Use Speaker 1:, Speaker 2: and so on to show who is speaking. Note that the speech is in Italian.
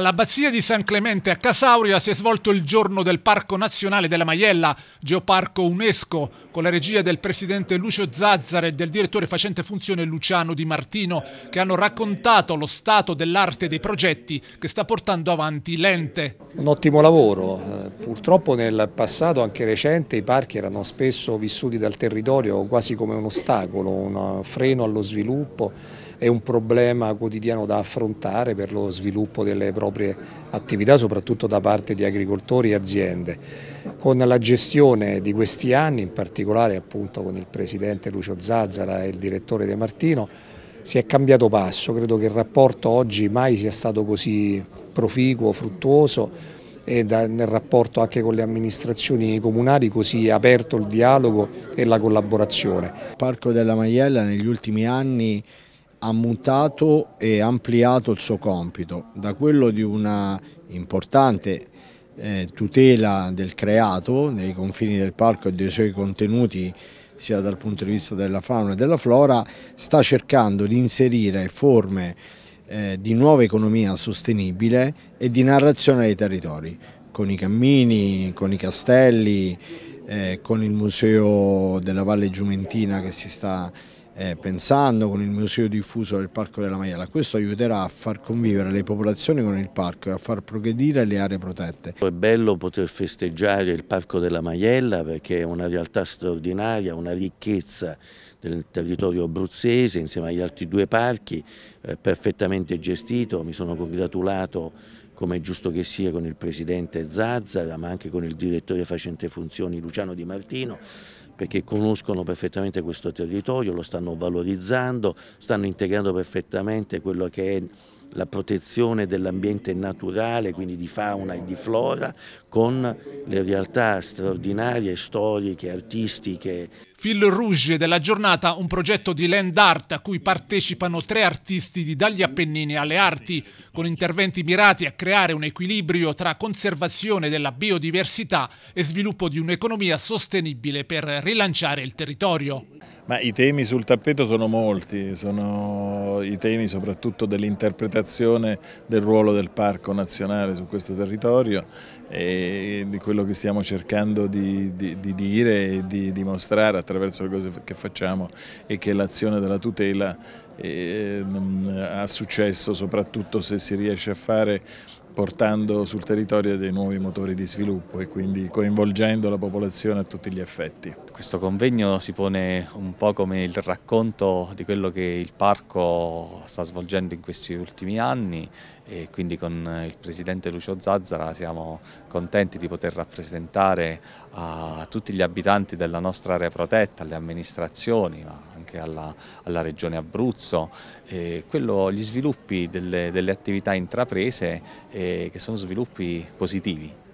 Speaker 1: All'abbazia di San Clemente a Casauria si è svolto il giorno del Parco Nazionale della Maiella, geoparco UNESCO, con la regia del presidente Lucio Zazzare e del direttore facente funzione Luciano Di Martino, che hanno raccontato lo stato dell'arte dei progetti che sta portando avanti l'ente.
Speaker 2: Un ottimo lavoro. Eh, purtroppo nel passato, anche recente, i parchi erano spesso vissuti dal territorio quasi come un ostacolo, un freno allo sviluppo è un problema quotidiano da affrontare per lo sviluppo delle proprie attività, soprattutto da parte di agricoltori e aziende. Con la gestione di questi anni, in particolare appunto con il presidente Lucio Zazzara e il direttore De Martino, si è cambiato passo, credo che il rapporto oggi mai sia stato così proficuo, fruttuoso e nel rapporto anche con le amministrazioni
Speaker 3: comunali così aperto il dialogo e la collaborazione. Il Parco della Maiella negli ultimi anni ha mutato e ampliato il suo compito da quello di una importante eh, tutela del creato nei confini del parco e dei suoi contenuti sia dal punto di vista della fauna e della flora, sta cercando di inserire forme eh, di nuova economia sostenibile e di narrazione dei territori, con i cammini, con i castelli, eh, con il museo della Valle Giumentina che si sta eh, pensando con il museo diffuso del Parco della Maiala. Questo aiuterà a far convivere le popolazioni con il parco e a far progredire le aree protette.
Speaker 4: È bello poter festeggiare il Parco della Maiella perché è una realtà straordinaria, una ricchezza del territorio abruzzese insieme agli altri due parchi, eh, perfettamente gestito, mi sono congratulato come è giusto che sia con il presidente Zazzara ma anche con il direttore facente funzioni Luciano Di Martino perché conoscono perfettamente questo territorio, lo stanno valorizzando, stanno integrando perfettamente quello che è la protezione dell'ambiente naturale, quindi di fauna e di flora, con le realtà straordinarie, storiche, artistiche.
Speaker 1: Fil Rouge della giornata, un progetto di land art a cui partecipano tre artisti di Dagli Appennini alle arti, con interventi mirati a creare un equilibrio tra conservazione della biodiversità e sviluppo di un'economia sostenibile per rilanciare il territorio.
Speaker 5: Ma i temi sul tappeto sono molti, sono i temi soprattutto dell'interpretazione del ruolo del parco nazionale su questo territorio e di quello che stiamo cercando di, di, di dire e di dimostrare attraverso le cose che facciamo e che l'azione della tutela eh, mm, ha successo soprattutto se si riesce a fare portando sul territorio dei nuovi motori di sviluppo e quindi coinvolgendo la popolazione a tutti gli effetti.
Speaker 6: Questo convegno si pone un po' come il racconto di quello che il parco sta svolgendo in questi ultimi anni e quindi con eh, il presidente Lucio Zazzara siamo contenti di poter rappresentare a tutti gli abitanti della nostra area protetta, alle amministrazioni, ma anche alla, alla regione Abruzzo, quello, gli sviluppi delle, delle attività intraprese eh, che sono sviluppi positivi.